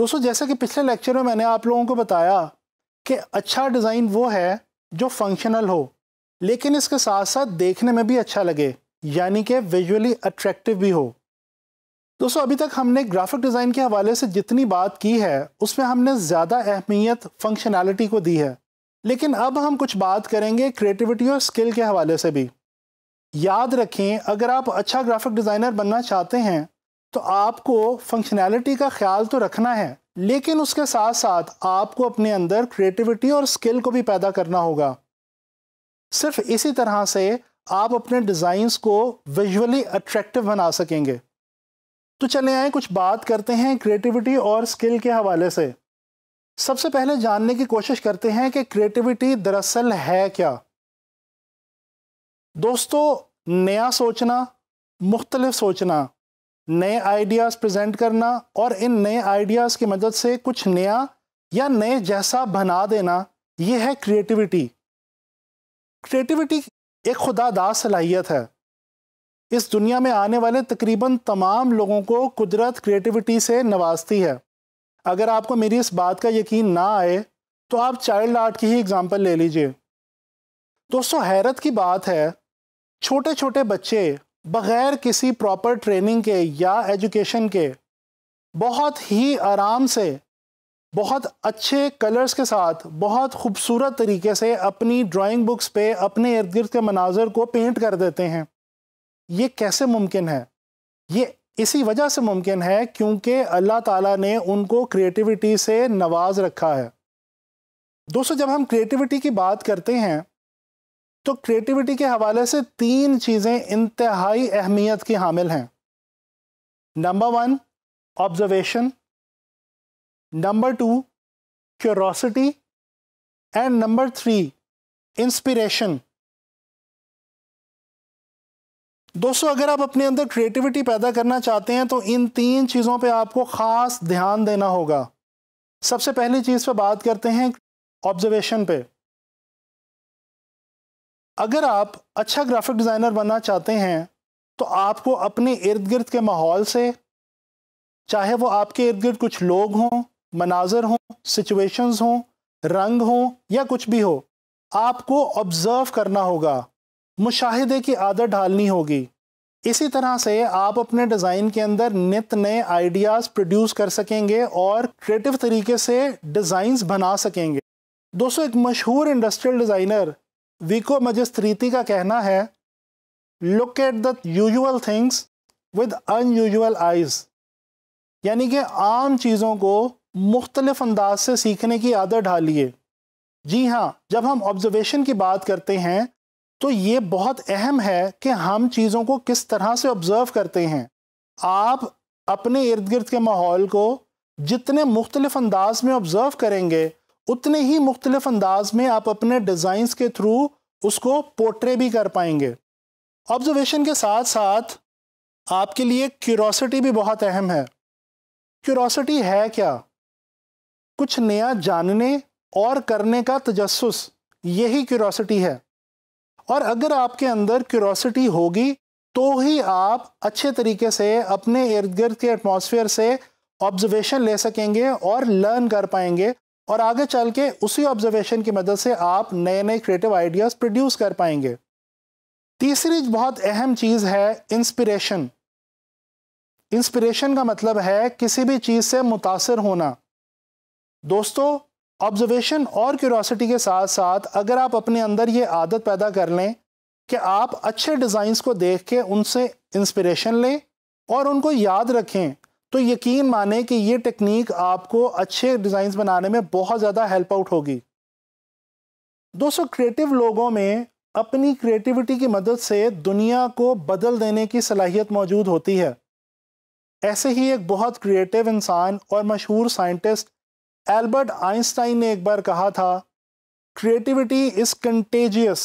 दोस्तों जैसा कि पिछले लेक्चर में मैंने आप लोगों को बताया कि अच्छा डिज़ाइन वो है जो फंक्शनल हो लेकिन इसके साथ साथ देखने में भी अच्छा लगे यानी कि विजुअली अट्रैक्टिव भी हो दोस्तों अभी तक हमने ग्राफिक डिज़ाइन के हवाले से जितनी बात की है उसमें हमने ज़्यादा अहमियत फंक्शनैलिटी को दी है लेकिन अब हम कुछ बात करेंगे क्रिएटिविटी और स्किल के हवाले से भी याद रखें अगर आप अच्छा ग्राफिक डिज़ाइनर बनना चाहते हैं तो आपको फंक्शनैलिटी का ख्याल तो रखना है लेकिन उसके साथ साथ आपको अपने अंदर क्रिएटिविटी और स्किल को भी पैदा करना होगा सिर्फ इसी तरह से आप अपने डिज़ाइंस को विजुअली अट्रैक्टिव बना सकेंगे तो चले आए कुछ बात करते हैं क्रिएटिविटी और स्किल के हवाले से सबसे पहले जानने की कोशिश करते हैं कि क्रिएटिविटी दरअसल है क्या दोस्तों नया सोचना मुख्तलिफ सोचना नए आइडियाज़ प्रेजेंट करना और इन नए आइडियाज़ की मदद से कुछ नया या नए जैसा बना देना ये है क्रिएटिविटी क्रिएटिविटी एक खुदादाद सलाहियत है इस दुनिया में आने वाले तकरीबन तमाम लोगों को कुदरत क्रिएटिविटी से नवाजती है अगर आपको मेरी इस बात का यकीन ना आए तो आप चाइल्ड आर्ट की ही एग्ज़ाम्पल ले लीजिए दोस्तों हैरत की बात है छोटे छोटे बच्चे बग़ैर किसी प्रॉपर ट्रेनिंग के या एजुकेशन के बहुत ही आराम से बहुत अच्छे कलर्स के साथ बहुत खूबसूरत तरीके से अपनी ड्राइंग बुक्स पे अपने इर्द गिर्द के मनाजर को पेंट कर देते हैं ये कैसे मुमकिन है ये इसी वजह से मुमकिन है क्योंकि अल्लाह ताला ने उनको क्रिएटिविटी से नवाज रखा है दोस्तों जब हम क्रिएटिविटी की बात करते हैं तो क्रिएटिविटी के हवाले से तीन चीज़ें इंतहाई अहमियत की हामिल हैं number one observation number two curiosity and number three inspiration दोस्तों अगर आप अपने अंदर क्रिएटिविटी पैदा करना चाहते हैं तो इन तीन चीज़ों पे आपको ख़ास ध्यान देना होगा सबसे पहली चीज़ पे बात करते हैं ऑब्जर्वेशन पे अगर आप अच्छा ग्राफिक डिज़ाइनर बनना चाहते हैं तो आपको अपने इर्द गिर्द के माहौल से चाहे वो आपके इर्द गिर्द कुछ लोग हों मनाजर हों सिचुएशंस हों रंग हों या कुछ भी हो आपको ऑब्ज़र्व करना होगा मुशाहिदे की आदत ढालनी होगी इसी तरह से आप अपने डिज़ाइन के अंदर नित नए आइडियाज़ प्रोड्यूस कर सकेंगे और क्रिएटिव तरीके से डिज़ाइंस बना सकेंगे दोस्तों एक मशहूर इंडस्ट्रियल डिज़ाइनर वीको मजस्त्रीति का कहना है look at the usual things with unusual eyes यानी कि आम चीज़ों को मुख्तलफ अंदाज से सीखने की आदत डालिए जी हाँ जब हम ऑब्जर्वेशन की बात करते हैं तो ये बहुत अहम है कि हम चीज़ों को किस तरह से ऑब्ज़र्व करते हैं आप अपने इर्द गिर्द के माहौल को जितने मुख्तलिफ अंदाज में ऑब्ज़र्व करेंगे उतने ही मुख्तलिफ अंदाज में आप अपने डिज़ाइंस के थ्रू उसको पोर्ट्रे भी कर पाएंगे ऑब्जर्वेशन के साथ साथ आपके लिए क्यूरोसिटी भी बहुत अहम है क्यूरोसिटी है क्या कुछ नया जानने और करने का तजस्स यही क्यूरोसिटी है और अगर आपके अंदर क्यूरोसिटी होगी तो ही आप अच्छे तरीके से अपने इर्द गिर्द के एटमोसफियर से ऑब्जर्वेशन ले सकेंगे और लर्न कर पाएंगे और आगे चल के उसी ऑब्जर्वेशन की मदद से आप नए नए क्रिएटिव आइडियाज़ प्रोड्यूस कर पाएंगे तीसरी बहुत अहम चीज़ है इंस्पिरेशन इंस्पिरेशन का मतलब है किसी भी चीज़ से मुतासर होना दोस्तों ऑब्जर्वेशन और क्यूरोसिटी के साथ साथ अगर आप अपने अंदर ये आदत पैदा कर लें कि आप अच्छे डिज़ाइंस को देख के उनसे इंस्पिरेशन लें और उनको याद रखें तो यकीन माने कि ये टेक्निक आपको अच्छे डिज़ाइंस बनाने में बहुत ज़्यादा हेल्प आउट होगी दोस्तों क्रिएटिव लोगों में अपनी क्रिएटिविटी की मदद से दुनिया को बदल देने की सलाहियत मौजूद होती है ऐसे ही एक बहुत क्रिएटिव इंसान और मशहूर साइंटिस्ट एल्बर्ट आइंस्टाइन ने एक बार कहा था creativity is contagious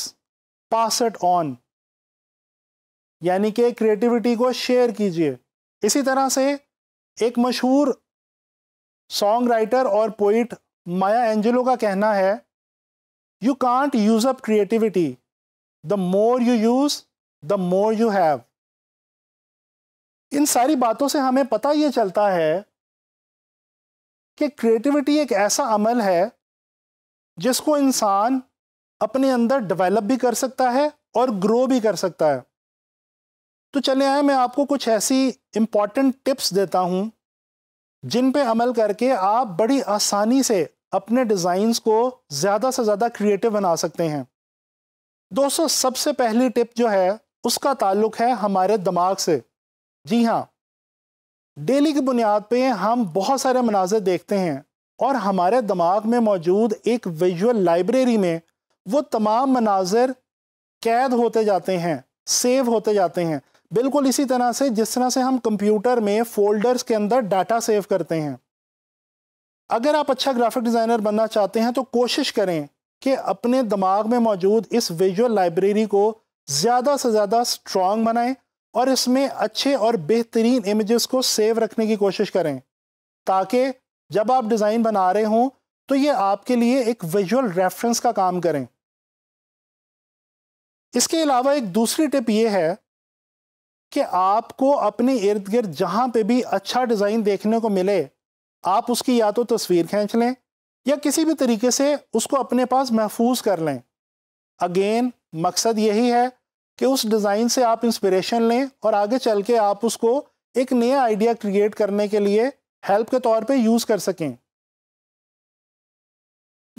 pass it on यानी कि क्रिएटिविटी को शेयर कीजिए इसी तरह से एक मशहूर सॉन्ग राइटर और पोइट माया एंजेलो का कहना है you can't use up creativity the more you use the more you have इन सारी बातों से हमें पता ये चलता है कि क्रिएटिविटी एक ऐसा अमल है जिसको इंसान अपने अंदर डेवलप भी कर सकता है और ग्रो भी कर सकता है तो चले आए मैं आपको कुछ ऐसी इम्पॉर्टेंट टिप्स देता हूँ जिन पे अमल करके आप बड़ी आसानी से अपने डिज़ाइंस को ज़्यादा से ज़्यादा क्रिएटिव बना सकते हैं दोस्तों सबसे पहली टिप जो है उसका ताल्लुक है हमारे दिमाग से जी हाँ डेली की बुनियाद पे हम बहुत सारे मनाजिर देखते हैं और हमारे दिमाग में मौजूद एक विजुअल लाइब्रेरी में वो तमाम मनाजिर कैद होते जाते हैं सेव होते जाते हैं बिल्कुल इसी तरह से जिस तरह से हम कंप्यूटर में फोल्डर्स के अंदर डाटा सेव करते हैं अगर आप अच्छा ग्राफिक डिज़ाइनर बनना चाहते हैं तो कोशिश करें कि अपने दिमाग में मौजूद इस विजुअल लाइब्रेरी को ज़्यादा से ज़्यादा स्ट्रॉन्ग बनाएं और इसमें अच्छे और बेहतरीन इमेजेस को सेव रखने की कोशिश करें ताकि जब आप डिज़ाइन बना रहे हों तो ये आपके लिए एक विजुअल रेफरेंस का काम करें इसके अलावा एक दूसरी टिप ये है कि आपको अपने इर्द गिर्द जहाँ पे भी अच्छा डिज़ाइन देखने को मिले आप उसकी या तो तस्वीर खींच लें या किसी भी तरीके से उसको अपने पास महफूज कर लें अगेन मकसद यही है कि उस डिज़ाइन से आप इंस्पिरेशन लें और आगे चल के आप उसको एक नया आइडिया क्रिएट करने के लिए हेल्प के तौर पे यूज़ कर सकें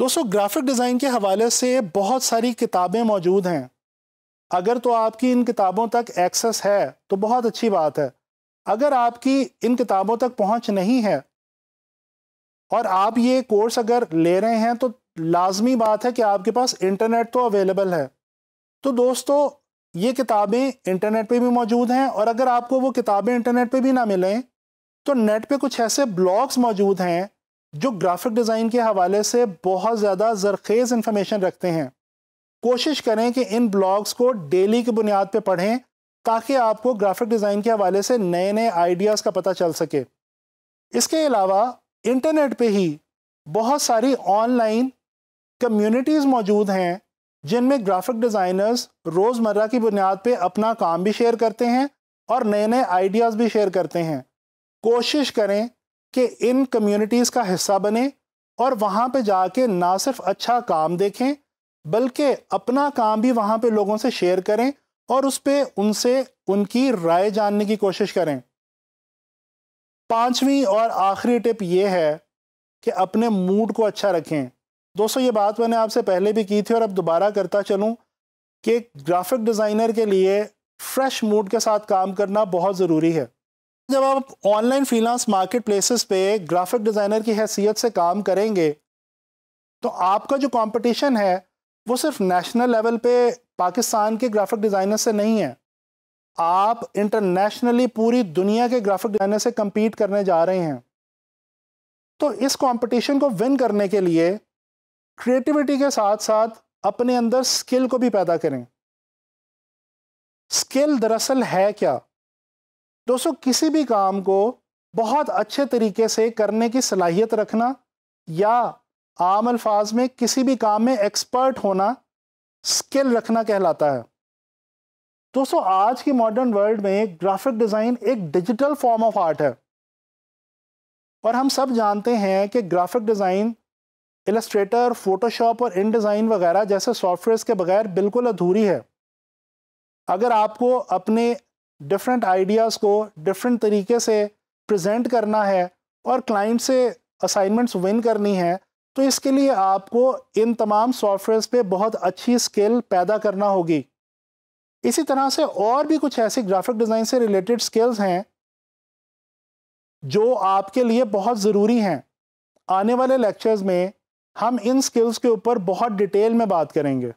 दोस्तों ग्राफिक डिज़ाइन के हवाले से बहुत सारी किताबें मौजूद हैं अगर तो आपकी इन किताबों तक एक्सेस है तो बहुत अच्छी बात है अगर आपकी इन किताबों तक पहुंच नहीं है और आप ये कोर्स अगर ले रहे हैं तो लाजमी बात है कि आपके पास इंटरनेट तो अवेलेबल है तो दोस्तों ये किताबें इंटरनेट पे भी मौजूद हैं और अगर आपको वो किताबें इंटरनेट पे भी ना मिलें तो नेट पे कुछ ऐसे ब्लॉग्स मौजूद हैं जो ग्राफिक डिज़ाइन के हवाले से बहुत ज़्यादा जरखेज़ इन्फॉर्मेशन रखते हैं कोशिश करें कि इन ब्लॉग्स को डेली की बुनियाद पर पढ़ें ताकि आपको ग्राफिक डिज़ाइन के हवाले से नए नए आइडियाज़ का पता चल सके इसके अलावा इंटरनेट पे ही बहुत सारी ऑनलाइन कम्युनिटीज़ मौजूद हैं जिनमें ग्राफिक डिज़ाइनर्स रोज़मर्रा की बुनियाद पे अपना काम भी शेयर करते हैं और नए नए आइडियाज़ भी शेयर करते हैं कोशिश करें कि इन कम्युनिटीज़ का हिस्सा बने और वहाँ पे जाके ना सिर्फ अच्छा काम देखें बल्कि अपना काम भी वहाँ पे लोगों से शेयर करें और उस पर उनसे उनकी राय जानने की कोशिश करें पांचवी और आखिरी टिप ये है कि अपने मूड को अच्छा रखें दोस्तों ये बात मैंने आपसे पहले भी की थी और अब दोबारा करता चलूँ कि ग्राफिक डिज़ाइनर के लिए फ्रेश मूड के साथ काम करना बहुत ज़रूरी है जब आप ऑनलाइन फ्रीलांस मार्केट प्लेसेस पे ग्राफिक डिज़ाइनर की हैसियत से काम करेंगे तो आपका जो कंपटीशन है वो सिर्फ नेशनल लेवल पे पाकिस्तान के ग्राफिक डिज़ाइनर से नहीं है आप इंटरनेशनली पूरी दुनिया के ग्राफिक डिज़ाइनर से कम्पीट करने जा रहे हैं तो इस कंपटीशन को विन करने के लिए क्रिएटिविटी के साथ साथ अपने अंदर स्किल को भी पैदा करें स्किल दरअसल है क्या दोस्तों किसी भी काम को बहुत अच्छे तरीके से करने की सलाहियत रखना या आम अल्फाज में किसी भी काम में एक्सपर्ट होना स्किल रखना कहलाता है दोस्तों आज की मॉडर्न वर्ल्ड में ग्राफिक डिज़ाइन एक डिजिटल फॉर्म ऑफ आर्ट है और हम सब जानते हैं कि ग्राफिक डिज़ाइन इलस्ट्रेटर फोटोशॉप और इन डिज़ाइन वगैरह जैसे सॉफ्टवेयर के बगैर बिल्कुल अधूरी है अगर आपको अपने डिफरेंट आइडियाज़ को डिफरेंट तरीके से प्रेजेंट करना है और क्लाइंट से असाइनमेंट्स विन करनी है तो इसके लिए आपको इन तमाम सॉफ्टवेयर्स पे बहुत अच्छी स्किल पैदा करना होगी इसी तरह से और भी कुछ ऐसी ग्राफिक डिज़ाइन से रिलेटेड स्किल्स हैं जो आपके लिए बहुत ज़रूरी हैं आने वाले लेक्चर्स में हम इन स्किल्स के ऊपर बहुत डिटेल में बात करेंगे